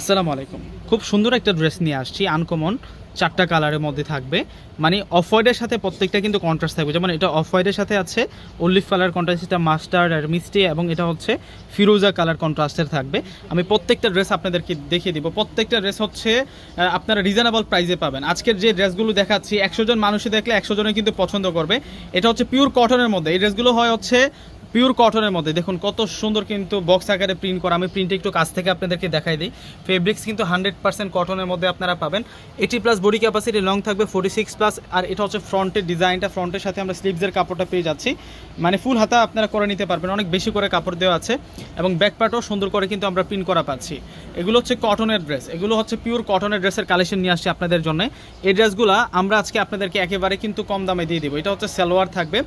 আসসালামু আলাইকুম খুব সুন্দর একটা ড্রেস নিয়ে আসছি আনকমন চারটা কালারের মধ্যে থাকবে মানে অফ হোয়াইটের সাথে প্রত্যেকটা কিন্তু কন্ট্রাস্ট থাকবে যেমন এটা অফ হোয়াইটের সাথে আছে অলিভ কালার কন্ট্রাস্ট এটা মাস্টার্ড আর মিস্টি এবং এটা হচ্ছে ফিরোজা কালার কন্ট্রাস্টের থাকবে আমি প্রত্যেকটা ড্রেস আপনাদেরকে দেখিয়ে দিব প্রত্যেকটা ড্রেস হচ্ছে আপনারা রিজনেবল প্রাইসে পাবেন আজকের যে ড্রেসগুলো দেখাচ্ছি একশো জন মানুষে দেখলে একশো জনে কিন্তু পছন্দ করবে এটা হচ্ছে পিওর কটনের মধ্যে এই ড্রেসগুলো হয় হচ্ছে পিওর কটনের মধ্যে দেখুন কত সুন্দর কিন্তু বক্স আকারে প্রিন্ট করা আমি প্রিন্টে একটু কাছ থেকে আপনাদেরকে দেখাই দিই ফেব্রিক্স কিন্তু হান্ড্রেড পার্সেন্ট কটনের মধ্যে আপনারা পাবেন eighty plus body capacity long থাকবে ফোর্টি সিক্স প্লাস আর এটা হচ্ছে ফ্রন্টের ডিজাইনটা ফ্রন্টের সাথে আমরা স্লিভসের কাপড়টা পেয়ে যাচ্ছি মানে ফুল হাতা আপনারা করে নিতে পারবেন অনেক বেশি করে কাপড় দেওয়া আছে এবং ব্যাকপার্টও সুন্দর করে কিন্তু আমরা প্রিন্ট করা পাচ্ছি এগুলো হচ্ছে কটনের ড্রেস এগুলো হচ্ছে পিওর কটনের ড্রেসের কালেকশন নিয়ে আসছি আপনাদের জন্য এই ড্রেসগুলো আমরা আজকে আপনাদেরকে একেবারে কিন্তু কম দামে দিয়ে দিব এটা হচ্ছে সালোয়ার থাকবে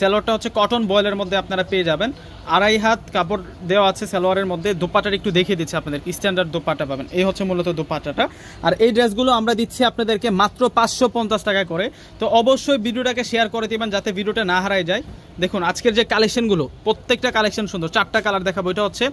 সালোয়ারটা হচ্ছে কটন বয়েলের মধ্যে আপনারা পেয়ে যাবেন আড়াই হাত কাপড় দেওয়া আছে সালোয়ারের মধ্যে দোপাটার একটু দেখিয়ে দিচ্ছি আপনাদের স্ট্যান্ডার্ড দোপাটা পাবেন এই হচ্ছে মূলত দোপাটাটা আর এই ড্রেসগুলো আমরা দিচ্ছি আপনাদেরকে মাত্র পাঁচশো টাকা করে তো অবশ্যই ভিডিওটাকে শেয়ার করে দেবেন যাতে ভিডিওটা না হারায় যায় দেখুন আজকের যে কালেকশনগুলো প্রত্যেকটা কালেকশন সুন্দর চারটা কালার দেখাবো এটা হচ্ছে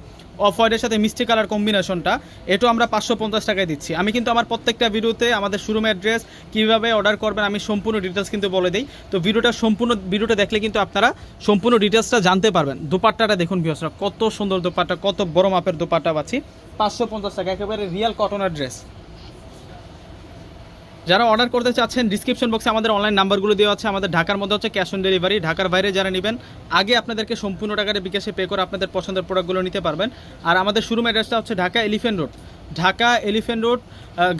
অফ হোয়াইটের সাথে মিষ্টি কালার কম্বিনেশনটা এটাও আমরা পাঁচশো পঞ্চাশ টাকায় দিচ্ছি আমি কিন্তু আমার প্রত্যেকটা ভিডিওতে আমাদের শোরুম অ্যাড্রেস কীভাবে অর্ডার করবেন আমি সম্পূর্ণ ডিটেলস কিন্তু বলে দিই তো ভিডিওটা সম্পূর্ণ ভিডিওটা দেখলে কিন্তু আপনারা সম্পূর্ণ ডিটেলসটা জানতে পারবেন দুপাট্টাটা দেখুন ভিওসরা কত সুন্দর দুপাট্টা কত বড় মাপের দুপাট্টা পাচ্ছি পাঁচশো পঞ্চাশ টাকা একেবারে রিয়াল কটনের ড্রেস যারা অর্ডার করতে চাচ্ছেন ডিসক্রিপশন বক্সে আমাদের অনলাইন নাম্বারগুলো দেওয়া আছে আমাদের ঢাকার মধ্যে হচ্ছে ক্যাশ অন ডেলিভারি ঢাকার বাইরে যারা নেবেন আগে আপনাদেরকে সম্পূর্ণ টাকাটা বিকাশে পে করে আপনাদের পছন্দের প্রোডাক্টগুলো নিতে পারবেন আর আমাদের শুরু অ্যাড্রেসটা হচ্ছে Dhaka elephant road Dhaka elephant road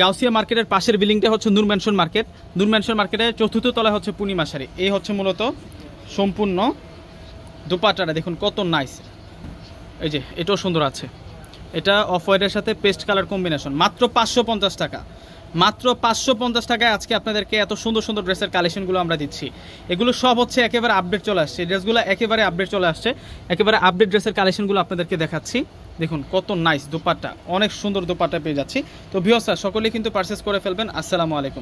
Gausia মার্কেটের পাশের বিল্ডিংটা হচ্ছে Noor mansion market Noor mansion মার্কেটের চতুর্থ তলায় হচ্ছে পূর্ণিমাশারি এই হচ্ছে মূলত সম্পূর্ণ দুপাটাটা দেখুন কত নাইস এই যে এটাও সুন্দর আছে এটা অফ হোয়াইটের সাথে পেস্ট কালার কম্বিনেশন মাত্র পাঁচশো পঞ্চাশ টাকা মাত্র পাঁচশো পঞ্চাশ টাকায় আজকে আপনাদেরকে এত সুন্দর সুন্দর ড্রেসের কালেকশনগুলো আমরা দিচ্ছি এগুলো সব হচ্ছে একেবারে আপডেট চলে আসছে ড্রেসগুলো একেবারে আপডেট চলে আসছে একেবারে আপডেট ড্রেসের কালেকশনগুলো আপনাদেরকে দেখাচ্ছি দেখুন কত নাইস দুপাটা অনেক সুন্দর দুপাটা পেয়ে যাচ্ছি তো ভিওসা সকলেই কিন্তু পারচেস করে ফেলবেন আসসালামু আলাইকুম